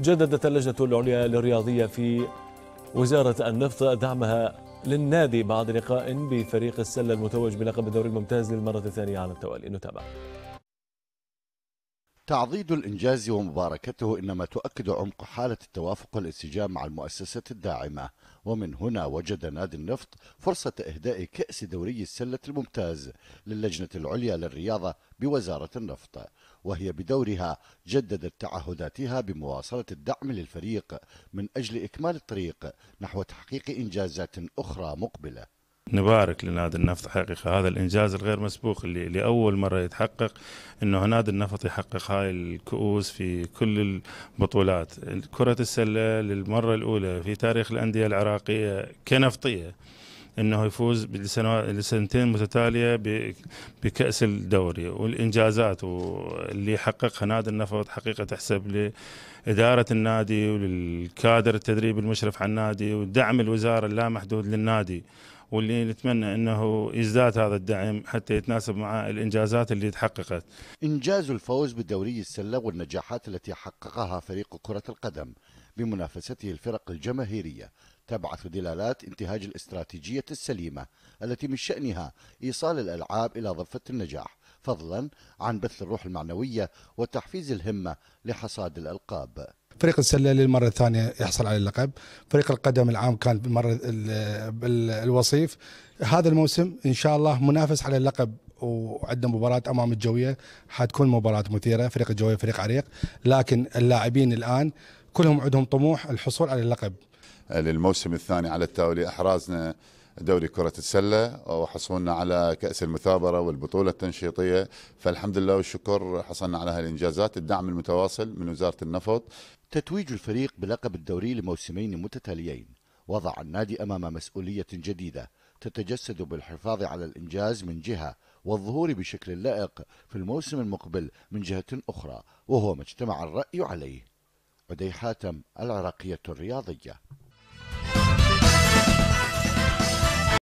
جددت اللجنة العليا للرياضية في وزارة النفط دعمها للنادي بعد لقاء بفريق السلة المتوج بلقب الدوري الممتاز للمرة الثانية على التوالي نتابع تعضيد الإنجاز ومباركته إنما تؤكد عمق حالة التوافق والانسجام مع المؤسسة الداعمة ومن هنا وجد نادي النفط فرصة إهداء كأس دوري السلة الممتاز للجنة العليا للرياضة بوزارة النفط وهي بدورها جددت تعهداتها بمواصلة الدعم للفريق من أجل إكمال الطريق نحو تحقيق إنجازات أخرى مقبلة نبارك لنادي النفط حقيقة هذا الإنجاز الغير مسبوق اللي لأول مرة يتحقق أنه نادي النفط يحقق هاي الكؤوس في كل البطولات كرة السلة للمرة الأولى في تاريخ الأندية العراقية كنفطية انه يفوز لسنتين متتاليه بكاس الدوري والانجازات واللي حققها نادي النفط حقيقه تحسب لاداره النادي وللكادر التدريبي المشرف على النادي ودعم الوزاره اللامحدود للنادي واللي نتمنى انه يزداد هذا الدعم حتى يتناسب مع الانجازات اللي تحققت. انجاز الفوز بدوري السله والنجاحات التي حققها فريق كره القدم بمنافسته الفرق الجماهيريه تبعث دلالات انتهاج الاستراتيجيه السليمه التي من شانها ايصال الالعاب الى ضفه النجاح فضلا عن بث الروح المعنويه وتحفيز الهمه لحصاد الالقاب. فريق السله للمره الثانيه يحصل على اللقب فريق القدم العام كان بالمره الوصيف هذا الموسم ان شاء الله منافس على اللقب وعندنا مباراة أمام الجوية حتكون مباراة مثيرة فريق الجوية فريق عريق لكن اللاعبين الآن كلهم عندهم طموح الحصول على اللقب للموسم الثاني على التوالي أحرازنا دوري كرة السلة وحصولنا على كأس المثابرة والبطولة التنشيطية فالحمد لله والشكر حصلنا على هالإنجازات الدعم المتواصل من وزارة النفط تتويج الفريق بلقب الدوري لموسمين متتاليين وضع النادي أمام مسؤولية جديدة تتجسد بالحفاظ على الإنجاز من جهة والظهور بشكل لائق في الموسم المقبل من جهة أخرى وهو ما اجتمع الرأي عليه عدي حاتم العراقية الرياضية